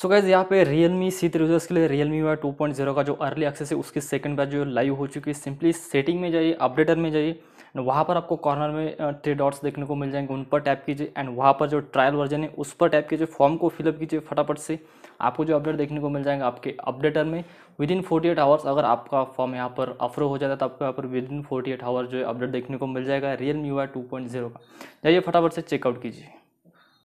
सो guys यहाँ पे Realme C three users के लिए Realme Y two point zero का जो अर्ली एक्सेस है उसकी सेकंड बैच जो लाइव हो चुकी है सिंपली सेटिंग में जाइए अपडेटर में जाइए वहाँ पर आपको कॉर्नर में थ्री डॉट्स देखने को मिल जाएंगे उन पर टैप कीजिए एंड वहाँ पर जो ट्रायल वर्जन है उस पर टैप कीजिए फॉर्म को फिलअप कीजिए फटाफट से आपको जो अपडेट देखने को मिल जाएंगे आपके अपडेटर में within forty eight hours अगर आपका फॉर्म यहाँ पर अप्रूव हो जाता है तो आपको यहाँ पर within forty eight hours जो अपडेट देखने को मिल जाएगा Realme Y two point zero का जाइए फटाफट से चेकआउट कीजिए